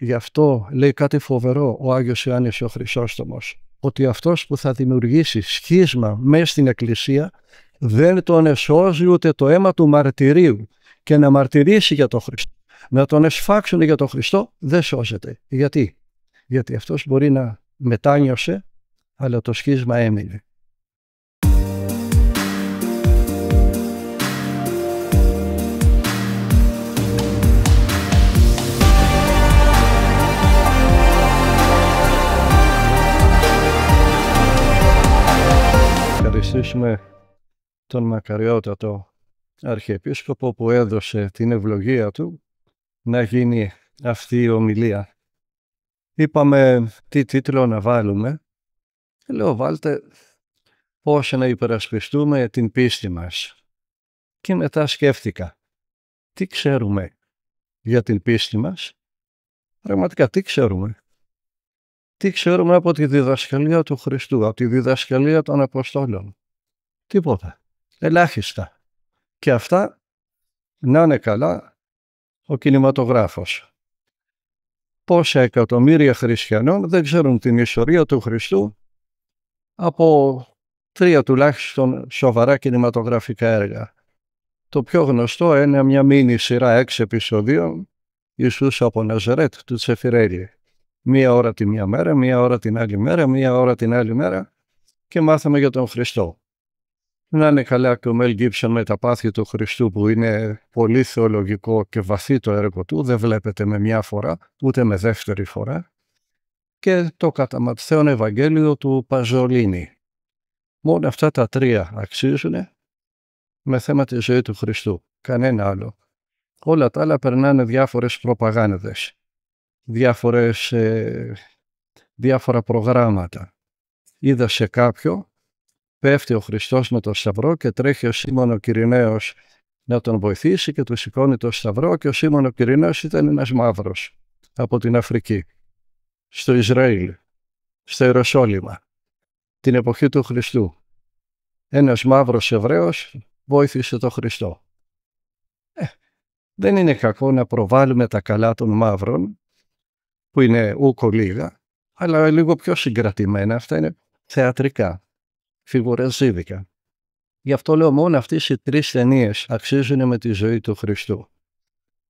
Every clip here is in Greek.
Γι' αυτό λέει κάτι φοβερό ο Άγιος Ιωάννης ο Χρυσόστομος, ότι αυτός που θα δημιουργήσει σχίσμα μέσα στην Εκκλησία δεν τον εσώζει ούτε το αίμα του μαρτυρίου και να μαρτυρήσει για τον Χριστό. Να τον εσφάξουν για τον Χριστό δεν σώζεται. Γιατί? Γιατί αυτός μπορεί να μετάνιωσε, αλλά το σχίσμα έμεινε. Ευχαριστήσουμε τον μακαριότατο Αρχιεπίσκοπο που έδωσε την ευλογία του να γίνει αυτή η ομιλία. Είπαμε τι τίτλο να βάλουμε. Λέω βάλτε πώς να υπερασπιστούμε την πίστη μας. Και μετά σκέφτηκα. Τι ξέρουμε για την πίστη μας. Πραγματικά τι ξέρουμε. Τι ξέρουμε από τη διδασκαλία του Χριστού, από τη διδασκαλία των Αποστόλων. Τίποτα. Ελάχιστα. Και αυτά, να είναι καλά, ο κινηματογράφος. Πόσα εκατομμύρια χριστιανών δεν ξέρουν την ιστορία του Χριστού από τρία τουλάχιστον σοβαρά κινηματογραφικά έργα. Το πιο γνωστό είναι μια μίνι σειρά έξι επεισοδίων Ιησούς από Ναζαρέτ του Τσεφιρέλη μία ώρα τη μία μέρα, μία ώρα την άλλη μέρα, μία ώρα την άλλη μέρα και μάθαμε για τον Χριστό. Να είναι καλά και ο Μέλ Γκίψον με τα πάθη του Χριστού που είναι πολύ θεολογικό και βαθύ το έργο του, δεν βλέπετε με μια φορά, ούτε με δεύτερη φορά. Και το καταματθέον Ευαγγέλιο του Παζολίνη. Μόνο αυτά τα τρία αξίζουν με θέμα τη ζωή του Χριστού. Κανένα άλλο. Όλα τα άλλα περνάνε διάφορες προπαγάνδες διάφορες, ε, διάφορα προγράμματα. Είδα σε κάποιο, πέφτει ο Χριστός με το Σταυρό και τρέχει ο Σίμων Κυριναίος να τον βοηθήσει και του σηκώνει το Σταυρό και ο Σίμων Κυριναίος ήταν ένας μαύρος από την Αφρική, στο Ισραήλ, στο Ιεροσόλυμα, την εποχή του Χριστού. Ένας μαύρος Εβραίος βόηθησε τον Χριστό. Ε, δεν είναι κακό να προβάλλουμε τα καλά των μαύρων που είναι ούκο λίγα, αλλά λίγο πιο συγκρατημένα. Αυτά είναι θεατρικά, φιγουρεζίδικα. Γι' αυτό λέω μόνο αυτές οι τρεις ταινίες αξίζουν με τη ζωή του Χριστού.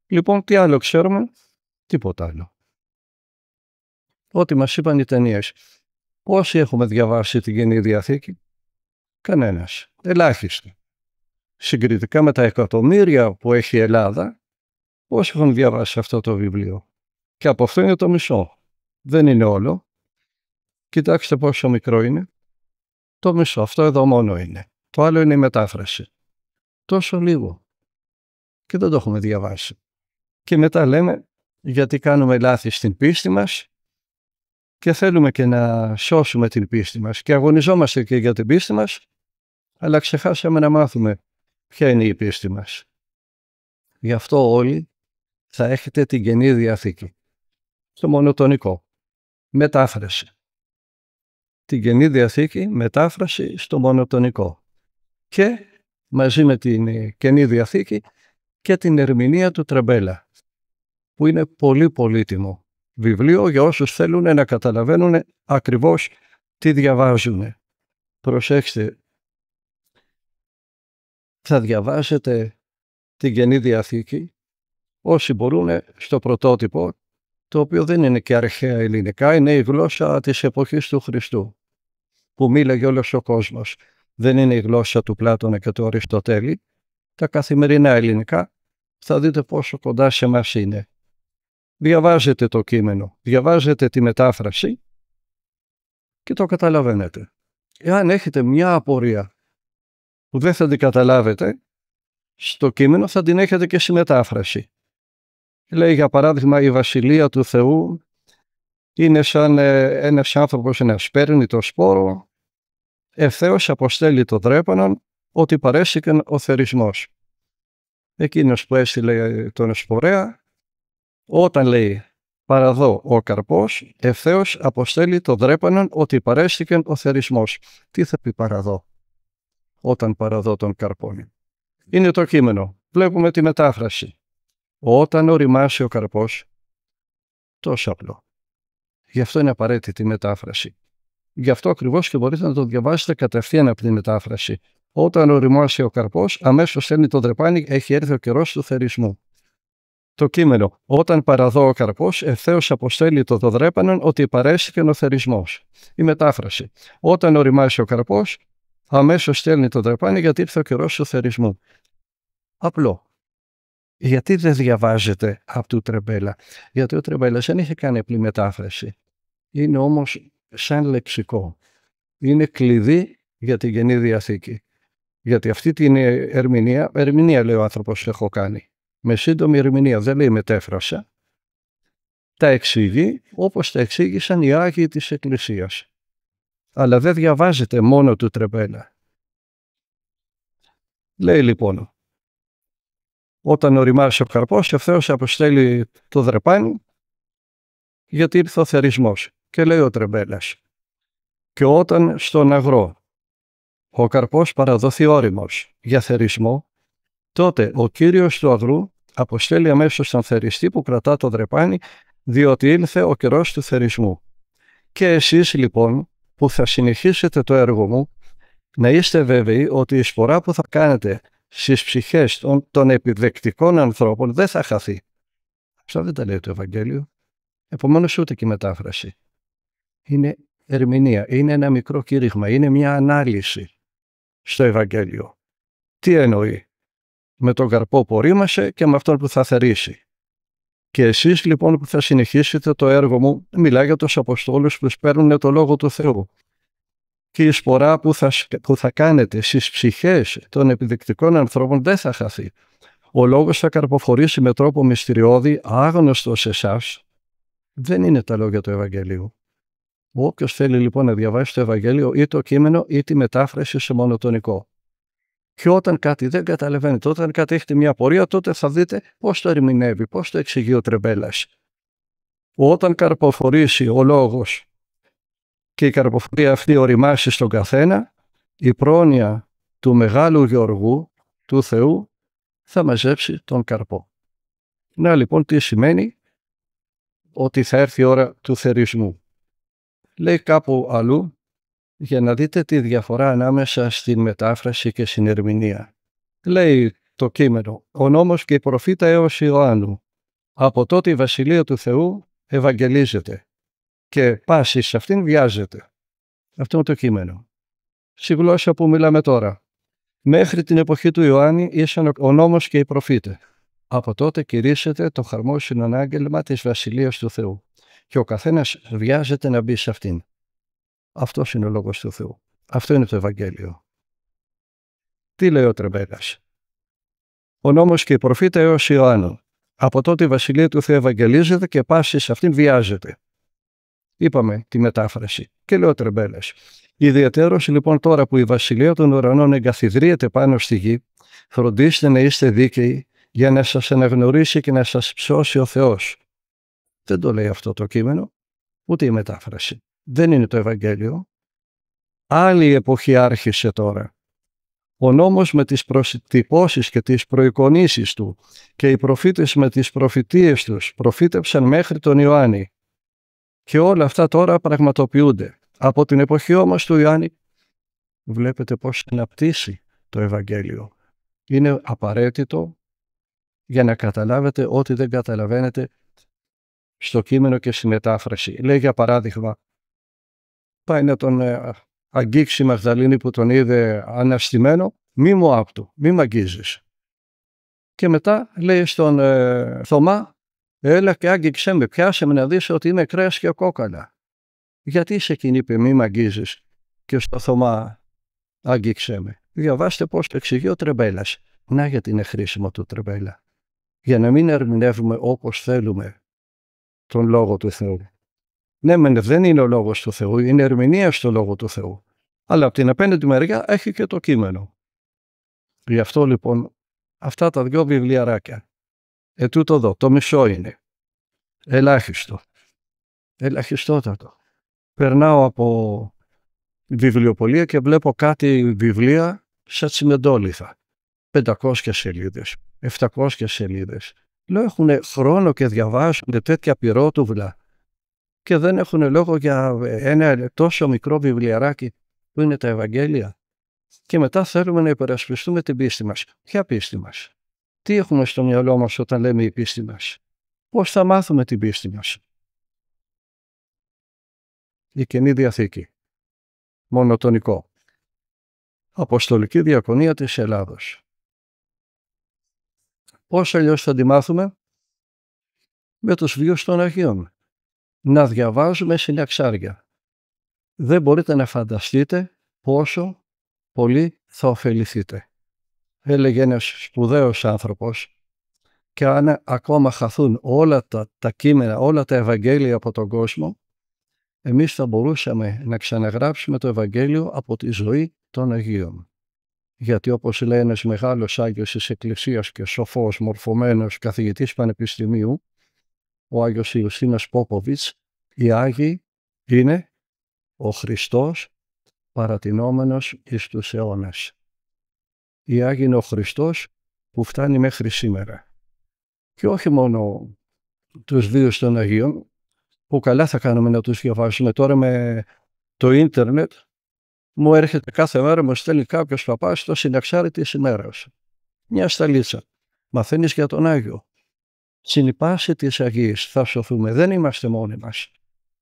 Λοιπόν, τι άλλο ξέρουμε, τίποτα άλλο. Ό,τι μας είπαν οι ταινίες. Πόσοι έχουμε διαβάσει την Καινή Διαθήκη, κανένας, ελάχιστοι. Συγκριτικά με τα εκατομμύρια που έχει η Ελλάδα, πόσοι έχουν διαβάσει αυτό το βιβλίο. Και από αυτό είναι το μισό. Δεν είναι όλο. Κοιτάξτε πόσο μικρό είναι. Το μισό. Αυτό εδώ μόνο είναι. Το άλλο είναι η μετάφραση. Τόσο λίγο. Και δεν το έχουμε διαβάσει. Και μετά λέμε γιατί κάνουμε λάθη στην πίστη μας και θέλουμε και να σώσουμε την πίστη μας και αγωνιζόμαστε και για την πίστη μας αλλά ξεχάσαμε να μάθουμε ποια είναι η πίστη μας. Γι' αυτό όλοι θα έχετε την Καινή Διαθήκη στο μονοτονικό. Μετάφραση. Την Καινή Διαθήκη, μετάφραση στο μονοτονικό. Και μαζί με την ε, Καινή Διαθήκη και την ερμηνεία του Τρεμπέλα, που είναι πολύ πολύτιμο βιβλίο για όσους θέλουν να καταλαβαίνουν ακριβώς τι διαβάζουν. Προσέξτε, θα διαβάσετε την Καινή Διαθήκη όσοι μπορούν στο πρωτότυπο το οποίο δεν είναι και αρχαία ελληνικά, είναι η γλώσσα της εποχής του Χριστού, που μίλαγε όλος ο κόσμος. Δεν είναι η γλώσσα του Πλάτωνα και του Αριστοτέλη. Τα καθημερινά ελληνικά θα δείτε πόσο κοντά σε εμά είναι. Διαβάζετε το κείμενο, διαβάζετε τη μετάφραση και το καταλαβαίνετε. Εάν έχετε μια απορία που δεν θα την καταλάβετε, στο κείμενο θα την έχετε και στη μετάφραση. Λέει για παράδειγμα η βασιλεία του Θεού είναι σαν ε, ένας άνθρωπος να σπέρνει το σπόρο, ευθέως αποστέλει το δρέπανον ότι παρέστηκαν ο θερισμός. Εκείνος που έστειλε τον σπορέα, όταν λέει παραδώ ο καρπός, ευθέως αποστέλει το δρέπανον ότι παρέστηκαν ο θερισμός. Τι θα πει παραδώ όταν παραδώ τον καρπόνι. Είναι το κείμενο. Βλέπουμε τη μετάφραση. Όταν οριμάσει ο καρπός, τόσο απλό. Γι' αυτό είναι απαραίτητη η μετάφραση. Γι' αυτό ακριβώς και μπορείτε να το διαβάσετε κατευθείαν από τη μετάφραση. Όταν οριμάσει ο καρπός, αμέσως θέλει το δρεπάνι, έχει έρθει ο καιρός του θερισμού. Το κείμενο «Όταν παραδώ ο καρπός, ευθέως αποστέλει το δοδρέπανον ότι παρέστηκε ο θερισμός». Η μετάφραση «Όταν οριμάσει ο καρπός, αμέσως στέλνει το δρεπάνι γιατί ήρθε ο καιρός του θερισμού». Απλό γιατί δεν διαβάζεται από του Τρεμπέλα. Γιατί ο Τρεμπέλας δεν είχε κάνει απλή μετάφραση. Είναι όμως σαν λεξικό. Είναι κλειδί για την Γενή Διαθήκη. Γιατί αυτή την ερμηνεία, ερμηνεία λέει ο άνθρωπος έχω κάνει. Με σύντομη ερμηνεία, δεν λέει μετέφρασα. Τα εξηγεί όπως τα εξήγησαν οι Άγιοι της Εκκλησίας. Αλλά δεν διαβάζεται μόνο του Τρεμπέλα. Λέει λοιπόν, όταν οριμάσει ο καρπός, Θεός αποστέλει το δρεπάνι γιατί ήρθε ο θερισμός. Και λέει ο Τρεμπέλας. Και όταν στον αγρό ο καρπός παραδόθη όριμος για θερισμό, τότε ο κύριος του αγρού αποστέλει αμέσως τον θεριστή που κρατά το δρεπάνι, διότι ήλθε ο καιρός του θερισμού. Και εσείς λοιπόν που θα συνεχίσετε το έργο μου, να είστε βέβαιοι ότι η σπορά που θα κάνετε στις ψυχές των, επιδεκτικών ανθρώπων δεν θα χαθεί. Αυτά δεν τα λέει το Ευαγγέλιο. Επομένως ούτε και η μετάφραση. Είναι ερμηνεία, είναι ένα μικρό κήρυγμα, είναι μια ανάλυση στο Ευαγγέλιο. Τι εννοεί. Με τον καρπό που και με αυτόν που θα θερήσει. Και εσείς λοιπόν που θα συνεχίσετε το έργο μου, μιλάει για τους Αποστόλους που σπέρνουν το Λόγο του Θεού και η σπορά που θα, θα κάνετε στις ψυχές των επιδεικτικών ανθρώπων δεν θα χαθεί. Ο λόγος θα καρποφορήσει με τρόπο μυστηριώδη, άγνωστο σε εσάς. Δεν είναι τα λόγια του Ευαγγελίου. Όποιος θέλει λοιπόν να διαβάσει το Ευαγγέλιο ή το κείμενο ή τη μετάφραση σε μονοτονικό. Και όταν κάτι δεν καταλαβαίνετε, όταν κάτι έχετε μια πορεία, τότε θα δείτε πώς το ερμηνεύει, πώς το εξηγεί ο Τρεμπέλας. Όταν καρποφορήσει ο λόγος και η καρποφορία αυτή οριμάσει στον καθένα, η πρόνοια του μεγάλου Γεωργού, του Θεού, θα μαζέψει τον καρπό. Να λοιπόν τι σημαίνει ότι θα έρθει η ώρα του θερισμού. Λέει κάπου αλλού για να δείτε τη διαφορά ανάμεσα στην μετάφραση και στην ερμηνεία. Λέει το κείμενο «Ο νόμος και η προφήτα έως Ιωάννου. Από τότε η Βασιλεία του Θεού ευαγγελίζεται και πάσης σε αυτήν βιάζεται. Αυτό είναι το κείμενο. Στη γλώσσα που μιλάμε τώρα. Μέχρι την εποχή του Ιωάννη ήσαν ο νόμος και οι προφήτες. Από τότε κηρύσσεται το χαρμόσυνο ανάγγελμα της Βασιλείας του Θεού και ο καθένας βιάζεται να μπει σε αυτήν. Αυτός είναι ο λόγος του Θεού. Αυτό είναι το Ευαγγέλιο. Τι λέει ο Τρεμπέγας. Ο νόμος και η προφήτα έως Ιωάννου. Από τότε η Βασιλεία του Θεού ευαγγελίζεται και πάσης σε αυτήν βιάζεται. Είπαμε τη μετάφραση. Και λέω τρεμπέλε. Ιδιαίτερο λοιπόν τώρα που η βασιλεία των ουρανών εγκαθιδρύεται πάνω στη γη, φροντίστε να είστε δίκαιοι για να σας αναγνωρίσει και να σας ψώσει ο Θεός. Δεν το λέει αυτό το κείμενο, ούτε η μετάφραση. Δεν είναι το Ευαγγέλιο. Άλλη εποχή άρχισε τώρα. Ο νόμος με τις προστυπώσει και τις προεικονίσεις του και οι προφήτες με τις προφητείες τους προφήτεψαν μέχρι τον Ιωάννη. Και όλα αυτά τώρα πραγματοποιούνται. Από την εποχή όμως του Ιωάννη βλέπετε πώς συναπτύσσει το Ευαγγέλιο. Είναι απαραίτητο για να καταλάβετε ό,τι δεν καταλαβαίνετε στο κείμενο και στη μετάφραση. Λέει για παράδειγμα, πάει να τον ε, αγγίξει η Μαγδαλίνη που τον είδε αναστημένο, μη μου άπτου, μη μ' αγγίζεις. Και μετά λέει στον ε, Θωμά, Έλα και άγγιξέ με, πιάσε με να δεις ότι είμαι κρέας κόκαλα. Γιατί σε εκείνη είπε μη με αγγίζεις και στο Θωμά άγγιξέ με. Διαβάστε πώς το εξηγεί ο Τρεμπέλας. Να γιατί είναι χρήσιμο το Τρεμπέλα. Για να μην ερμηνεύουμε όπως θέλουμε τον Λόγο του Θεού. Ναι, δεν είναι ο Λόγος του Θεού, είναι ερμηνεία στο Λόγο του Θεού. Αλλά από την απέναντι μεριά έχει και το κείμενο. Γι' αυτό λοιπόν αυτά τα δυο βιβλιαράκια ετούτο εδώ, το μισό είναι. Ελάχιστο. Ελαχιστότατο. Περνάω από βιβλιοπολία και βλέπω κάτι βιβλία σαν τσιμεντόλιθα. 500 σελίδες, 700 σελίδες. Λέω έχουν χρόνο και διαβάζουν τέτοια πυρότουβλα και δεν έχουν λόγο για ένα τόσο μικρό βιβλιαράκι που είναι τα Ευαγγέλια. Και μετά θέλουμε να υπερασπιστούμε την πίστη μας. Ποια πίστη μας. Τι έχουμε στο μυαλό μας όταν λέμε η πίστη μας. Πώς θα μάθουμε την πίστη μας. Η Καινή Διαθήκη. Μονοτονικό. Αποστολική Διακονία της Ελλάδος. Πώς αλλιώς θα τη μάθουμε. Με τους βιούς των Αγίων. Να διαβάζουμε συναξάρια. Δεν μπορείτε να φανταστείτε πόσο πολύ θα ωφεληθείτε έλεγε ένας σπουδαίος άνθρωπος και αν ακόμα χαθούν όλα τα, τα κείμενα, όλα τα Ευαγγέλια από τον κόσμο, εμείς θα μπορούσαμε να ξαναγράψουμε το Ευαγγέλιο από τη ζωή των Αγίων. Γιατί όπως λέει ένας μεγάλος Άγιος της Εκκλησίας και σοφός, μορφωμένος καθηγητής πανεπιστημίου, ο Άγιος Ιωσήνας Πόποβιτς, οι Άγιοι είναι ο Χριστός παρατηνόμενος εις τους αιώνας η Άγινε ο Χριστός που φτάνει μέχρι σήμερα. Και όχι μόνο τους βίους των Αγίων, που καλά θα κάνουμε να τους διαβάσουμε τώρα με το ίντερνετ, μου έρχεται κάθε μέρα, μου στέλνει κάποιος παπάς το συναξάρι ημέρας. Μια σταλίτσα. Μαθαίνεις για τον Άγιο. Συνυπάσαι της Αγίας. Θα σωθούμε. Δεν είμαστε μόνοι μας.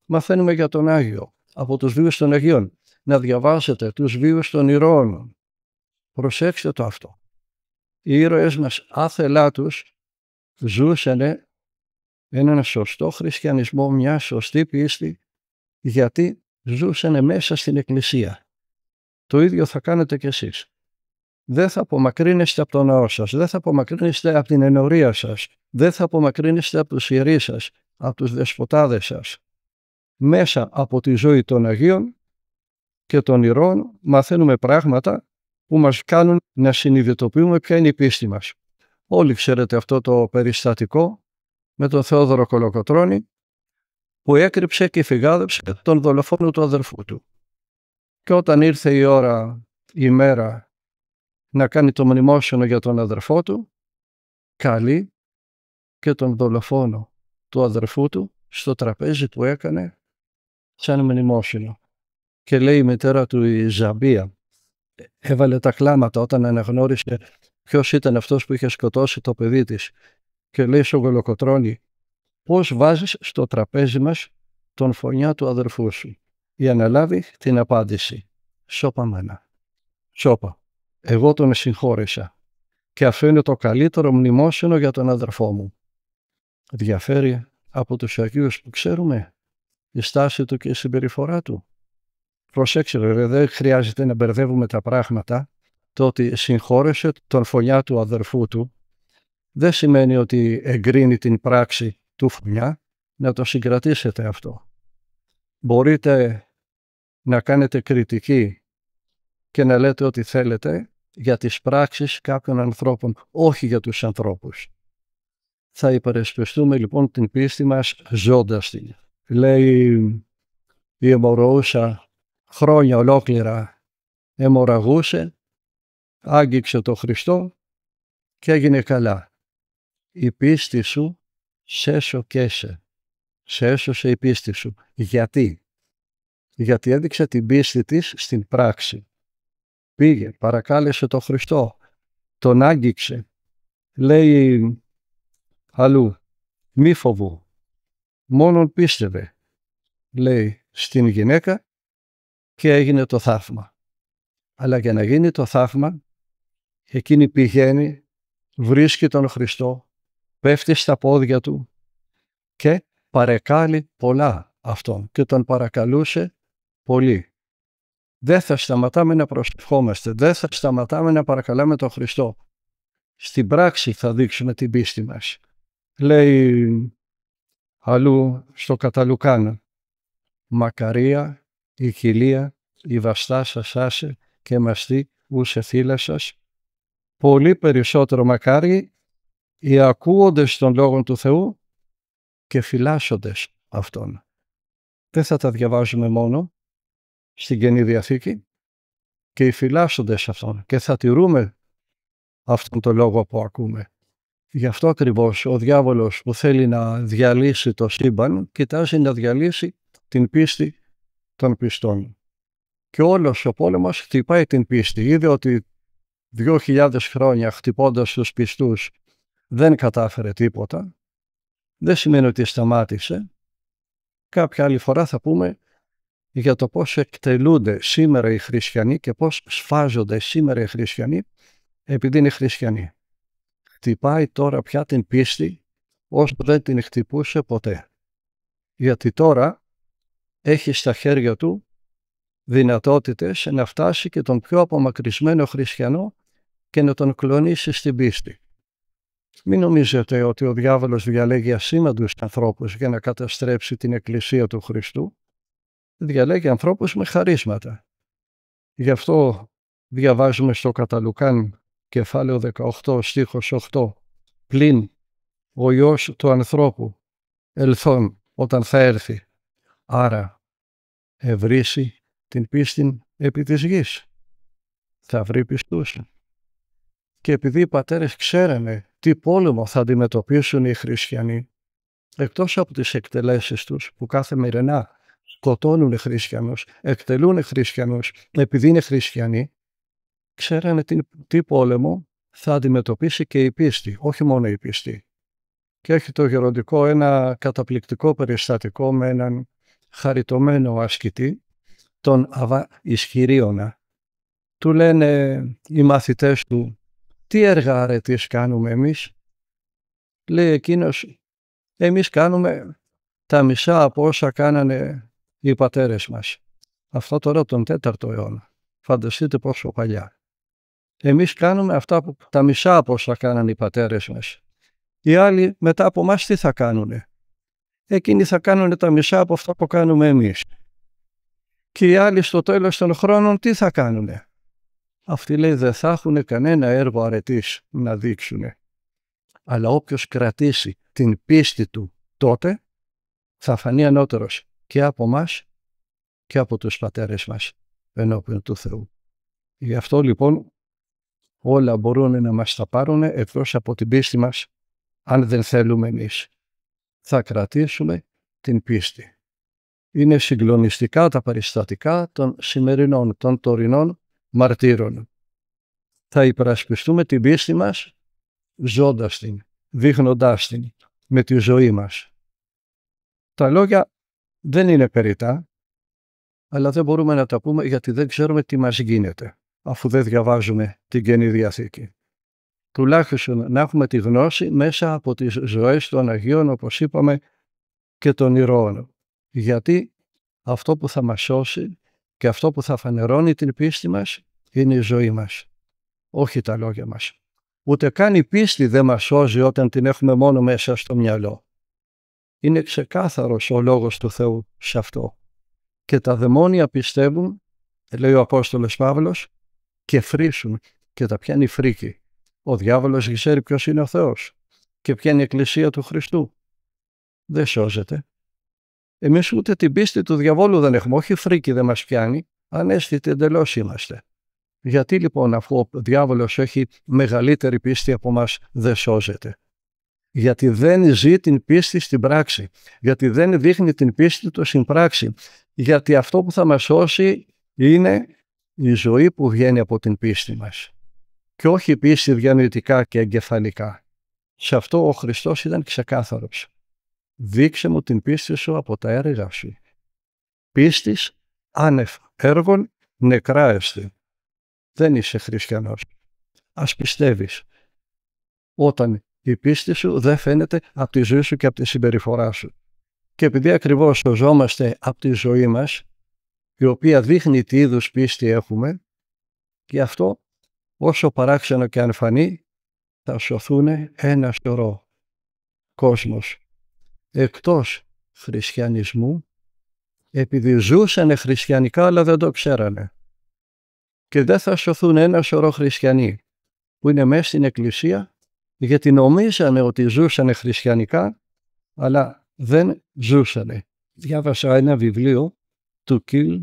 Μαθαίνουμε για τον Άγιο. Από τους βίους των Αγίων. Να διαβάσετε τους βίους των ηρώων. Προσέξτε το αυτό. Οι ήρωες μας άθελά τους ζούσαν έναν σωστό χριστιανισμό, μια σωστή πίστη, γιατί ζούσαν μέσα στην Εκκλησία. Το ίδιο θα κάνετε κι εσείς. Δεν θα απομακρύνεστε από τον ναό σας, δεν θα απομακρύνεστε από την ενορία σας, δεν θα απομακρύνεστε από τους ιερείς σας, από τους δεσποτάδες σας. Μέσα από τη ζωή των Αγίων και των ηρών μαθαίνουμε πράγματα που μας κάνουν να συνειδητοποιούμε ποια είναι η πίστη μας. Όλοι ξέρετε αυτό το περιστατικό με τον Θεόδωρο Κολοκοτρώνη που έκρυψε και φυγάδεψε τον δολοφόνο του αδερφού του. Και όταν ήρθε η ώρα, η μέρα να κάνει το μνημόσυνο για τον αδερφό του, καλεί και τον δολοφόνο του αδερφού του στο τραπέζι που έκανε σαν μνημόσυνο. Και λέει η μητέρα του η Ζαμπία, έβαλε τα κλάματα όταν αναγνώρισε ποιος ήταν αυτός που είχε σκοτώσει το παιδί της. Και λέει στον Γολοκοτρόνη, Πώς βάζεις στο τραπέζι μας τον φωνιά του αδερφού σου, για να λάβει την απάντηση. Σώπα μένα. Σώπα. Εγώ τον συγχώρησα. Και αυτό είναι το καλύτερο μνημόσυνο για τον αδερφό μου. Διαφέρει από τους Αγίους που ξέρουμε η στάση του και η συμπεριφορά του. Προσέξτε, ρε, δεν χρειάζεται να μπερδεύουμε τα πράγματα. Το ότι συγχώρεσε τον φωνιά του αδερφού του δεν σημαίνει ότι εγκρίνει την πράξη του φωνιά. Να το συγκρατήσετε αυτό. Μπορείτε να κάνετε κριτική και να λέτε ό,τι θέλετε για τις πράξεις κάποιων ανθρώπων, όχι για τους ανθρώπους. Θα υπερασπιστούμε λοιπόν την πίστη μας ζώντας την. Λέει η αιμορροούσα χρόνια ολόκληρα εμοραγούσε, άγγιξε το Χριστό και έγινε καλά. Η πίστη σου σε σοκέσε. Σε έσωσε η πίστη σου. Γιατί? Γιατί έδειξε την πίστη της στην πράξη. Πήγε, παρακάλεσε το Χριστό, τον άγγιξε. Λέει αλλού, μη φοβού, μόνον πίστευε. Λέει στην γυναίκα και έγινε το θαύμα. Αλλά για να γίνει το θαύμα, εκείνη πηγαίνει, βρίσκει τον Χριστό, πέφτει στα πόδια του και παρεκάλει πολλά αυτόν και τον παρακαλούσε πολύ. Δεν θα σταματάμε να προσευχόμαστε, δεν θα σταματάμε να παρακαλάμε τον Χριστό. Στην πράξη θα δείξουμε την πίστη μας. Λέει αλλού στο Καταλουκάνα, «Μακαρία η κοιλία, η σας άσε και μαστή ούσε σας, πολύ περισσότερο μακάρι οι ακούοντες των λόγων του Θεού και φυλάσσοντες αυτόν. Δεν θα τα διαβάζουμε μόνο στην Καινή Διαθήκη και οι φυλάσσοντες αυτών και θα τηρούμε αυτόν τον λόγο που ακούμε. Γι' αυτό ακριβώς ο διάβολος που θέλει να διαλύσει το σύμπαν κοιτάζει να διαλύσει την πίστη των πιστών. Και όλος ο πόλεμος χτυπάει την πίστη. Είδε ότι 2.000 χρόνια χτυπώντας τους πιστούς δεν κατάφερε τίποτα. Δεν σημαίνει ότι σταμάτησε. Κάποια άλλη φορά θα πούμε για το πώς εκτελούνται σήμερα οι χριστιανοί και πώς σφάζονται σήμερα οι χριστιανοί επειδή είναι χριστιανοί. Χτυπάει τώρα πια την πίστη όσο δεν την χτυπούσε ποτέ. Γιατί τώρα έχει στα χέρια του δυνατότητες να φτάσει και τον πιο απομακρυσμένο χριστιανό και να τον κλονίσει στην πίστη. Μην νομίζετε ότι ο διάβολος διαλέγει ασήμαντους ανθρώπους για να καταστρέψει την Εκκλησία του Χριστού. Διαλέγει ανθρώπους με χαρίσματα. Γι' αυτό διαβάζουμε στο Καταλουκάν κεφάλαιο 18 στίχος 8 πλην ο Υιός του ανθρώπου ελθόν όταν θα έρθει. Άρα ευρύσει την πίστη επί της γης. Θα βρει πιστούς. Και επειδή οι πατέρες ξέρανε τι πόλεμο θα αντιμετωπίσουν οι χριστιανοί, εκτός από τις εκτελέσεις τους που κάθε μερινά σκοτώνουν χριστιανούς, εκτελούν χριστιανούς επειδή είναι χριστιανοί, ξέρανε τι, τι πόλεμο θα αντιμετωπίσει και η πίστη, όχι μόνο η πίστη. Και έχει το γεροντικό ένα καταπληκτικό περιστατικό με έναν χαριτωμένο ασκητή, τον Αβα Ισχυρίωνα. Του λένε οι μαθητές του, τι έργα αρετής κάνουμε εμείς. Λέει εκείνος, εμείς κάνουμε τα μισά από όσα κάνανε οι πατέρες μας. Αυτό τώρα τον 4ο αιώνα. Φανταστείτε πόσο παλιά. Εμείς κάνουμε αυτά που τα μισά από όσα κάνανε οι πατέρες μας. Οι άλλοι μετά από μας τι θα κάνουνε εκείνοι θα κάνουν τα μισά από αυτά που κάνουμε εμείς. Και οι άλλοι στο τέλος των χρόνων τι θα κάνουνε. Αυτοί λέει δεν θα έχουν κανένα έργο αρετής να δείξουν. Αλλά όποιος κρατήσει την πίστη του τότε θα φανεί ανώτερος και από μας και από τους πατέρες μας ενώπιον του Θεού. Γι' αυτό λοιπόν όλα μπορούν να μας τα πάρουν εκτός από την πίστη μας αν δεν θέλουμε εμείς θα κρατήσουμε την πίστη. Είναι συγκλονιστικά τα περιστατικά των σημερινών, των τωρινών μαρτύρων. Θα υπερασπιστούμε την πίστη μας ζώντας την, δείχνοντάς την με τη ζωή μας. Τα λόγια δεν είναι περιτά, αλλά δεν μπορούμε να τα πούμε γιατί δεν ξέρουμε τι μας γίνεται, αφού δεν διαβάζουμε την Καινή Διαθήκη τουλάχιστον να έχουμε τη γνώση μέσα από τις ζωές των Αγίων, όπως είπαμε, και των ηρώων. Γιατί αυτό που θα μας σώσει και αυτό που θα φανερώνει την πίστη μας είναι η ζωή μας, όχι τα λόγια μας. Ούτε καν η πίστη δεν μας σώζει όταν την έχουμε μόνο μέσα στο μυαλό. Είναι ξεκάθαρος ο λόγος του Θεού σε αυτό. Και τα δαιμόνια πιστεύουν, λέει ο Απόστολος Παύλος, και φρίσουν και τα πιάνει φρίκη. Ο διάβολος ξέρει ποιος είναι ο Θεός και ποια είναι η εκκλησία του Χριστού. Δεν σώζεται. Εμείς ούτε την πίστη του διαβόλου δεν έχουμε, όχι φρίκη δεν μας πιάνει, ανέστητε εντελώς είμαστε. Γιατί λοιπόν αφού ο διάβολος έχει μεγαλύτερη πίστη από μας δεν σώζεται. Γιατί δεν ζει την πίστη στην πράξη. Γιατί δεν δείχνει την πίστη του στην πράξη. Γιατί αυτό που θα μας σώσει είναι η ζωή που βγαίνει από την πίστη μας και όχι επίση διανοητικά και εγκεφαλικά. Σε αυτό ο Χριστός ήταν ξεκάθαρος. Δείξε μου την πίστη σου από τα έργα σου. Πίστης άνευ έργων νεκράεστη. Δεν είσαι χριστιανός. Ας πιστεύεις Όταν η πίστη σου δεν φαίνεται από τη ζωή σου και από τη συμπεριφορά σου. Και επειδή ακριβώς οζόμαστε από τη ζωή μας, η οποία δείχνει τι είδους πίστη έχουμε, και αυτό όσο παράξενο και αν φανεί, θα σωθούν ένα σωρό κόσμος. Εκτός χριστιανισμού, επειδή ζούσανε χριστιανικά αλλά δεν το ξέρανε. Και δεν θα σωθούν ένα σωρό χριστιανοί που είναι μέσα στην εκκλησία γιατί νομίζανε ότι ζούσανε χριστιανικά αλλά δεν ζούσανε. Διάβασα ένα βιβλίο του Κιλ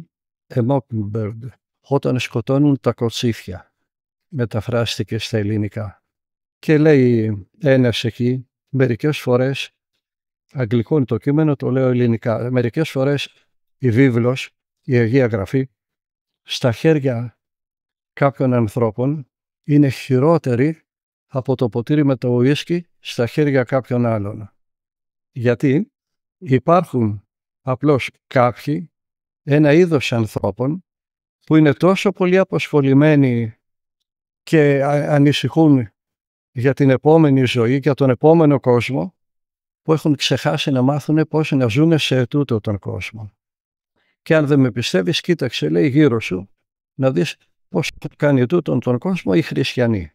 Mockingbird όταν σκοτώνουν τα κοτσίφια μεταφράστηκε στα ελληνικά. Και λέει ένας εκεί, μερικές φορές, αγγλικό είναι το κείμενο, το λέω ελληνικά, μερικές φορές η βίβλος, η Αγία Γραφή, στα χέρια κάποιων ανθρώπων είναι χειρότερη από το ποτήρι με το ουίσκι στα χέρια κάποιων άλλων. Γιατί υπάρχουν απλώς κάποιοι, ένα είδος ανθρώπων που είναι τόσο πολύ αποσχολημένοι και ανησυχούν για την επόμενη ζωή, για τον επόμενο κόσμο, που έχουν ξεχάσει να μάθουν πώς να ζουν σε τούτο τον κόσμο. Και αν δεν με πιστεύεις, κοίταξε, λέει γύρω σου, να δεις πώς κάνει τούτον τον κόσμο οι χριστιανοί.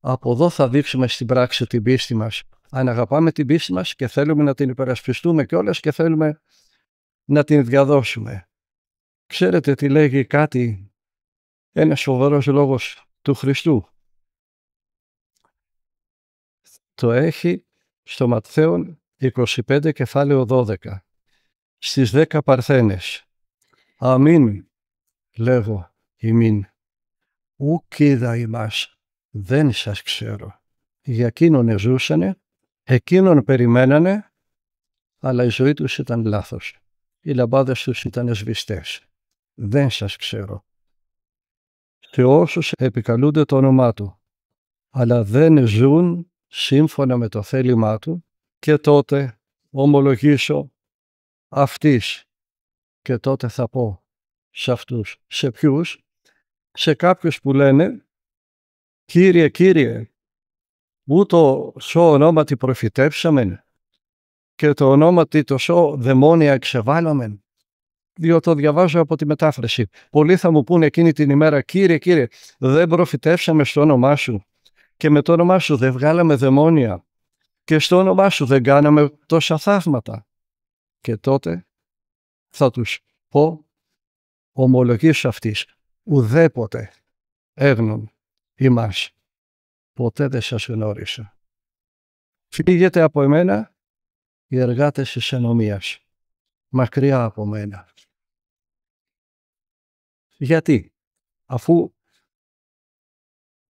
Από εδώ θα δείξουμε στην πράξη την πίστη μας. Αν αγαπάμε την πίστη μας και θέλουμε να την υπερασπιστούμε κιόλας και θέλουμε να την διαδώσουμε. Ξέρετε τι λέγει κάτι, ένας φοβερός λόγος του Χριστού. Το έχει στο Ματθαίον 25 κεφάλαιο 12 στις 10 παρθένες. Αμήν, λέγω ημίν, ουκ είδα ημάς, δεν σας ξέρω. Για εκείνον ζούσανε εκείνον περιμένανε, αλλά η ζωή τους ήταν λάθος. Οι λαμπάδες τους ήταν σβηστές. Δεν σας ξέρω σε όσους επικαλούνται το όνομά Του, αλλά δεν ζουν σύμφωνα με το θέλημά Του και τότε ομολογήσω αυτής και τότε θα πω σε αυτούς. Σε ποιους? Σε κάποιους που λένε «Κύριε, Κύριε, ούτω σώ ονόματι προφητεύσαμεν και το ονόματι το σώ δαιμόνια εξεβάλλαμεν διότι το διαβάζω από τη μετάφραση. Πολλοί θα μου πούνε εκείνη την ημέρα, κύριε, κύριε, δεν προφητεύσαμε στο όνομά σου και με το όνομά σου δεν βγάλαμε δαιμόνια και στο όνομά σου δεν κάναμε τόσα θαύματα. Και τότε θα τους πω ομολογής αυτής ουδέποτε έγνων ημάς. Ποτέ δεν σας γνώρισα. Φύγετε από εμένα οι εργάτες της ενομίας. Μακριά από μένα. Γιατί, αφού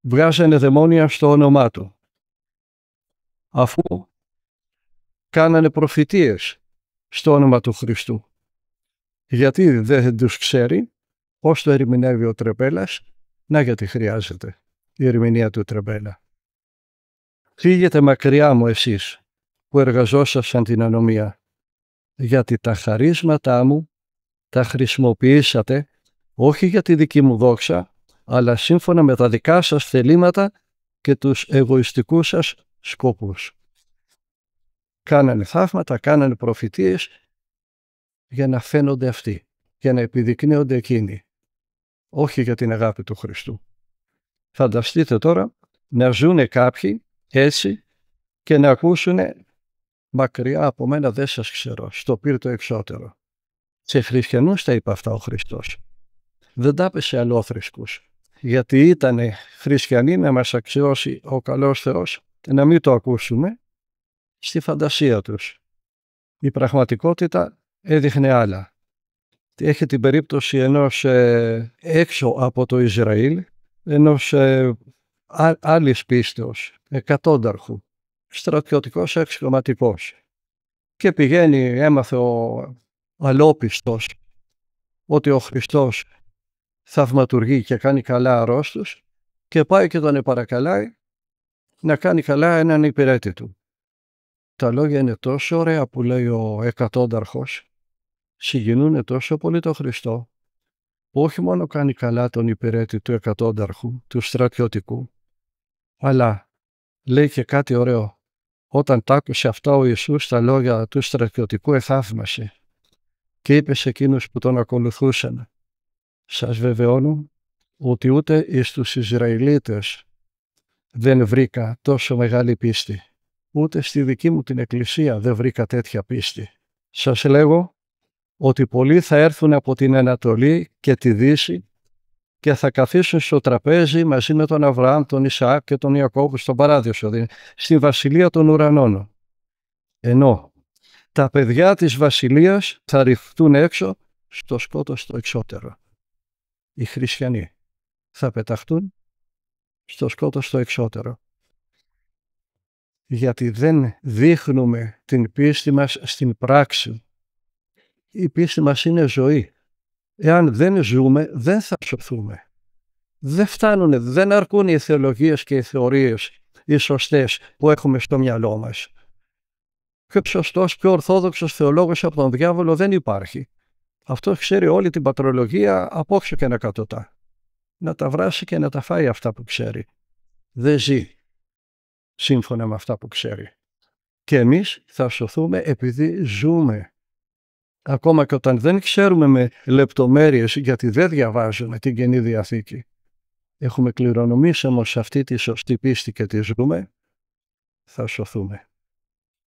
βγάζανε δαιμόνια στο όνομά του, αφού κάνανε προφητείες στο όνομα του Χριστού, γιατί δεν τους ξέρει πώς το ερμηνεύει ο Τρεπέλας, να γιατί χρειάζεται η ερμηνεία του Τρεπέλα. Φύγετε μακριά μου εσείς που εργαζόσασαν την ανομία, γιατί τα χαρίσματά μου τα χρησιμοποιήσατε όχι για τη δική μου δόξα, αλλά σύμφωνα με τα δικά σας θελήματα και τους εγωιστικούς σας σκόπους. Κάνανε θαύματα, κάνανε προφητείες για να φαίνονται αυτοί, για να επιδεικνύονται εκείνοι, όχι για την αγάπη του Χριστού. Φανταστείτε τώρα να ζούνε κάποιοι έτσι και να ακούσουν μακριά από μένα δεν σας ξέρω, στο πύρτο εξώτερο. Σε χριστιανούς τα είπε αυτά ο Χριστός δεν τα έπεσε Γιατί ήταν χριστιανοί να μας αξιώσει ο καλός Θεός να μην το ακούσουμε στη φαντασία τους. Η πραγματικότητα έδειχνε άλλα. Έχει την περίπτωση ενός ε, έξω από το Ισραήλ, ενός ε, α, άλλης εκατόνταρχου, στρατιωτικός αξιωματικός. Και πηγαίνει, έμαθε ο αλόπιστος, ότι ο Χριστός θαυματουργεί και κάνει καλά αρρώστους και πάει και τον παρακαλάει να κάνει καλά έναν υπηρέτη του. Τα λόγια είναι τόσο ωραία που λέει ο εκατόνταρχος, συγκινούν τόσο πολύ τον Χριστό, που όχι μόνο κάνει καλά τον υπηρέτη του εκατόνταρχου, του στρατιωτικού, αλλά λέει και κάτι ωραίο. Όταν τ' άκουσε αυτά ο Ιησούς τα λόγια του στρατιωτικού εθαύμασε και είπε σε εκείνους που τον ακολουθούσαν σας βεβαιώνω ότι ούτε εις τους Ισραηλίτες δεν βρήκα τόσο μεγάλη πίστη. Ούτε στη δική μου την εκκλησία δεν βρήκα τέτοια πίστη. Σας λέγω ότι πολλοί θα έρθουν από την Ανατολή και τη Δύση και θα καθίσουν στο τραπέζι μαζί με τον Αβραάμ, τον Ισαάκ και τον Ιακώβ στον παράδεισο, στη βασιλεία των ουρανών. Ενώ τα παιδιά της βασιλείας θα ρηφτούν έξω στο σκότος το εξώτερο οι χριστιανοί. Θα πεταχτούν στο σκότος στο εξώτερο. Γιατί δεν δείχνουμε την πίστη μας στην πράξη. Η πίστη μας είναι ζωή. Εάν δεν ζούμε, δεν θα σωθούμε. Δεν φτάνουν, δεν αρκούν οι θεολογίες και οι θεωρίες, οι σωστές που έχουμε στο μυαλό μας. Πιο σωστός, πιο ορθόδοξος θεολόγος από τον διάβολο δεν υπάρχει. Αυτό ξέρει όλη την πατρολογία από όποιο και να κατωτά. Να τα βράσει και να τα φάει αυτά που ξέρει. Δεν ζει σύμφωνα με αυτά που ξέρει. Και εμείς θα σωθούμε επειδή ζούμε. Ακόμα και όταν δεν ξέρουμε με λεπτομέρειες γιατί δεν διαβάζουμε την Καινή Διαθήκη. Έχουμε κληρονομήσει όμως αυτή τη σωστή πίστη και τη ζούμε, θα σωθούμε.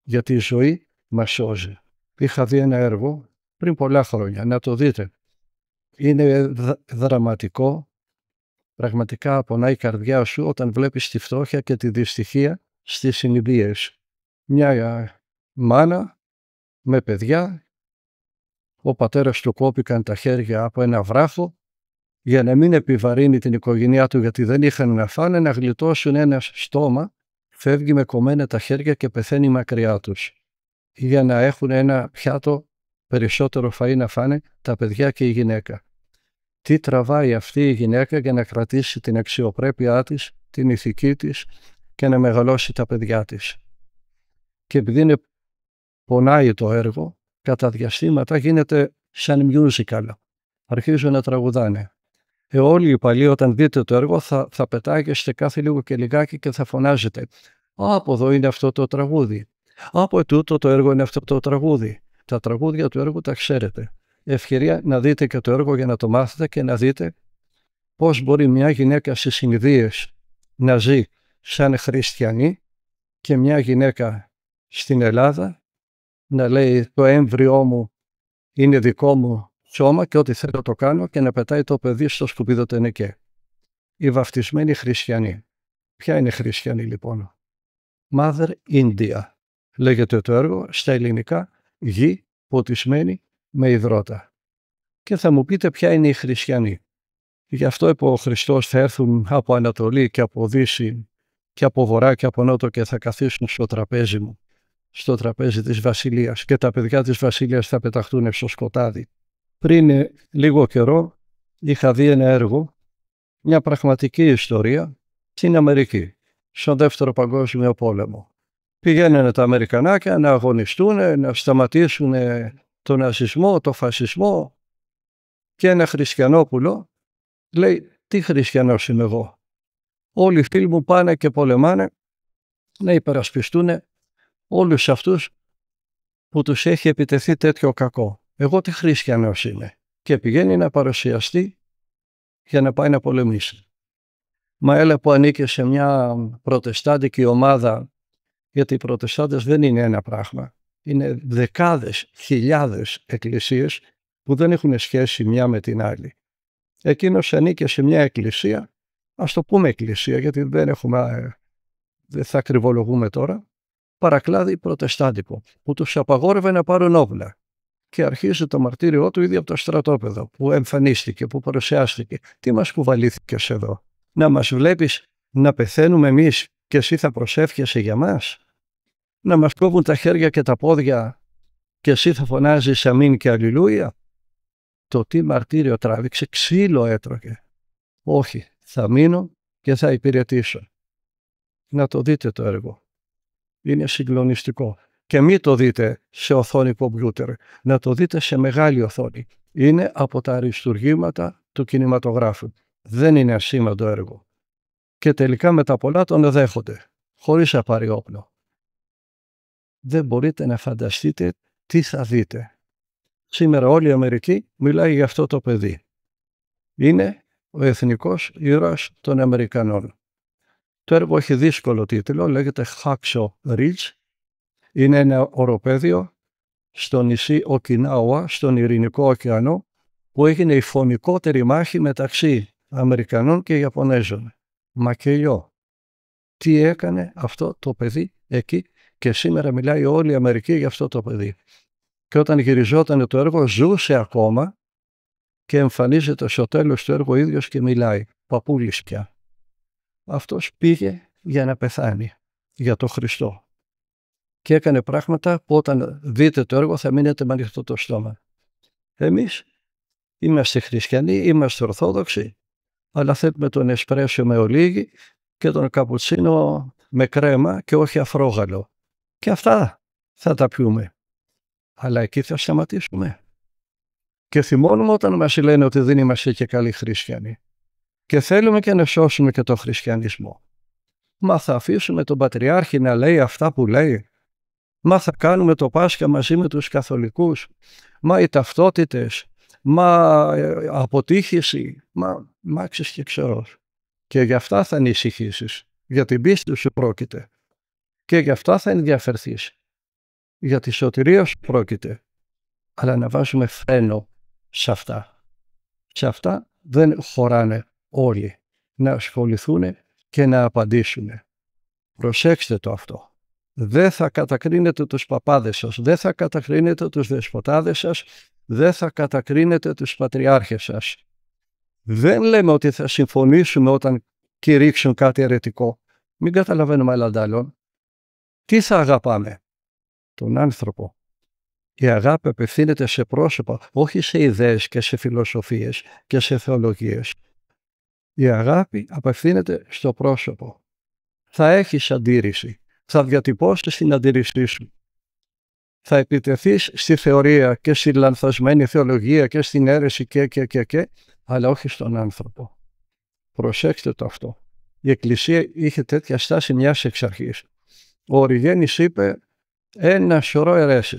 Γιατί η ζωή μας σώζει. Είχα δει ένα έργο πριν πολλά χρόνια. Να το δείτε. Είναι δραματικό. Πραγματικά πονάει η καρδιά σου όταν βλέπεις τη φτώχεια και τη δυστυχία στις συνειδίες. Μια μάνα με παιδιά, ο πατέρας του κόπηκαν τα χέρια από ένα βράχο για να μην επιβαρύνει την οικογένειά του γιατί δεν είχαν να φάνε, να γλιτώσουν ένα στόμα, φεύγει με κομμένα τα χέρια και πεθαίνει μακριά τους για να έχουν ένα πιάτο περισσότερο φαΐ να φάνε τα παιδιά και η γυναίκα. Τι τραβάει αυτή η γυναίκα για να κρατήσει την αξιοπρέπειά της, την ηθική της και να μεγαλώσει τα παιδιά της. Και επειδή είναι, πονάει το έργο, κατά διαστήματα γίνεται σαν musical. Αρχίζουν να τραγουδάνε. Ε, όλοι οι παλιοί όταν δείτε το έργο θα, θα πετάγεστε κάθε λίγο και λιγάκι και θα φωνάζετε από εδώ είναι αυτό το τραγούδι». από τούτο το έργο είναι αυτό το τραγούδι» τα τραγούδια του έργου τα ξέρετε. Ευκαιρία να δείτε και το έργο για να το μάθετε και να δείτε πώς μπορεί μια γυναίκα στις Ινδίες να ζει σαν χριστιανή και μια γυναίκα στην Ελλάδα να λέει το έμβριό μου είναι δικό μου σώμα και ό,τι θέλω το κάνω και να πετάει το παιδί στο σκουπίδο τενεκέ. Οι βαφτισμένοι χριστιανοί. Ποια είναι χριστιανή λοιπόν. Mother India λέγεται το έργο στα ελληνικά γη ποτισμένη με υδρότα. Και θα μου πείτε ποια είναι οι χριστιανοί. Γι' αυτό είπε ο Χριστός θα έρθουν από Ανατολή και από Δύση και από Βορρά και από Νότο και θα καθίσουν στο τραπέζι μου, στο τραπέζι της Βασιλείας και τα παιδιά της Βασιλείας θα πεταχτούν στο σκοτάδι. Πριν λίγο καιρό είχα δει ένα έργο, μια πραγματική ιστορία στην Αμερική, στον Δεύτερο Παγκόσμιο Πόλεμο. Πηγαίνουν τα Αμερικανάκια να αγωνιστούν, να σταματήσουν τον ναζισμό, τον φασισμό και ένα χριστιανόπουλο λέει τι χριστιανός είμαι εγώ. Όλοι οι φίλοι μου πάνε και πολεμάνε να υπερασπιστούν όλους αυτούς που τους έχει επιτεθεί τέτοιο κακό. Εγώ τι χριστιανός είμαι και πηγαίνει να παρουσιαστεί για να πάει να πολεμήσει. Μα έλα που ανήκε σε μια προτεστάντικη ομάδα γιατί οι Προτεστάντες δεν είναι ένα πράγμα. Είναι δεκάδες, χιλιάδες εκκλησίες που δεν έχουν σχέση μια με την άλλη. Εκείνος ανήκε σε μια εκκλησία, ας το πούμε εκκλησία γιατί δεν έχουμε, ε, δεν θα ακριβολογούμε τώρα, παρακλάδι προτεστάντικο που τους απαγόρευε να πάρουν όπλα και αρχίζει το μαρτύριό του ήδη από το στρατόπεδο που εμφανίστηκε, που παρουσιάστηκε. Τι μας κουβαλήθηκε εδώ, να μας βλέπεις να πεθαίνουμε εμείς και εσύ θα προσεύχεσαι για μας. Να μας κόβουν τα χέρια και τα πόδια και εσύ θα φωνάζεις αμήν και αλληλούια. Το τι μαρτύριο τράβηξε, ξύλο έτρωγε. Όχι, θα μείνω και θα υπηρετήσω. Να το δείτε το έργο. Είναι συγκλονιστικό. Και μην το δείτε σε οθόνη κομπιούτερ, να το δείτε σε μεγάλη οθόνη. Είναι από τα αριστουργήματα του κινηματογράφου. Δεν είναι ασήμαντο έργο και τελικά με τα πολλά τον δέχονται, χωρίς να πάρει όπλο. Δεν μπορείτε να φανταστείτε τι θα δείτε. Σήμερα όλη η Αμερική μιλάει για αυτό το παιδί. Είναι ο εθνικός ήρωας των Αμερικανών. Το έργο έχει δύσκολο τίτλο, λέγεται Hacksaw Ridge. Είναι ένα οροπέδιο στο νησί Οκινάουα, στον Ειρηνικό ωκεανό, που έγινε η φωνικότερη μάχη μεταξύ Αμερικανών και Ιαπωνέζων μακελιό. Τι έκανε αυτό το παιδί εκεί και σήμερα μιλάει όλη η Αμερική για αυτό το παιδί. Και όταν γυριζόταν το έργο ζούσε ακόμα και εμφανίζεται στο τέλος του έργου ίδιος και μιλάει. Παπούλης πια. Αυτός πήγε για να πεθάνει για το Χριστό. Και έκανε πράγματα που όταν δείτε το έργο θα μείνετε με ανοιχτό το στόμα. Εμείς είμαστε χριστιανοί, είμαστε ορθόδοξοι, αλλά θέτουμε τον εσπρέσιο με ολίγη και τον καπουτσίνο με κρέμα και όχι αφρόγαλο. Και αυτά θα τα πιούμε. Αλλά εκεί θα σταματήσουμε. Και θυμώνουμε όταν μας λένε ότι δεν είμαστε και καλοί χριστιανοί. Και θέλουμε και να σώσουμε και τον χριστιανισμό. Μα θα αφήσουμε τον Πατριάρχη να λέει αυτά που λέει. Μα θα κάνουμε το Πάσχα μαζί με τους καθολικούς. Μα οι ταυτότητες. Μα ε, αποτύχηση. Μα μάξης και ξερός. Και γι' αυτά θα ανησυχήσεις. Για την πίστη σου πρόκειται. Και γι' αυτά θα ενδιαφέρθεί. Για τη σωτηρία σου πρόκειται. Αλλά να βάζουμε φρένο σε αυτά. Σε αυτά δεν χωράνε όλοι να ασχοληθούν και να απαντήσουν. Προσέξτε το αυτό. Δεν θα κατακρίνετε τους παπάδες σας, δεν θα κατακρίνετε τους δεσποτάδες σας, δεν θα κατακρίνετε τους πατριάρχες σας. Δεν λέμε ότι θα συμφωνήσουμε όταν κηρύξουν κάτι αιρετικό. Μην καταλαβαίνουμε άλλα αντάλλων. Τι θα αγαπάμε. Τον άνθρωπο. Η αγάπη απευθύνεται σε πρόσωπα, όχι σε ιδέες και σε φιλοσοφίες και σε θεολογίες. Η αγάπη απευθύνεται στο πρόσωπο. Θα έχεις αντίρρηση. Θα διατυπώσεις την αντίρρησή σου. Θα επιτεθείς στη θεωρία και στη λανθασμένη θεολογία και στην αίρεση και και και και αλλά όχι στον άνθρωπο. Προσέξτε το αυτό. Η Εκκλησία είχε τέτοια στάση μιας εξ αρχής. Ο Οριγέννη είπε ένα σωρό αιρέσεις.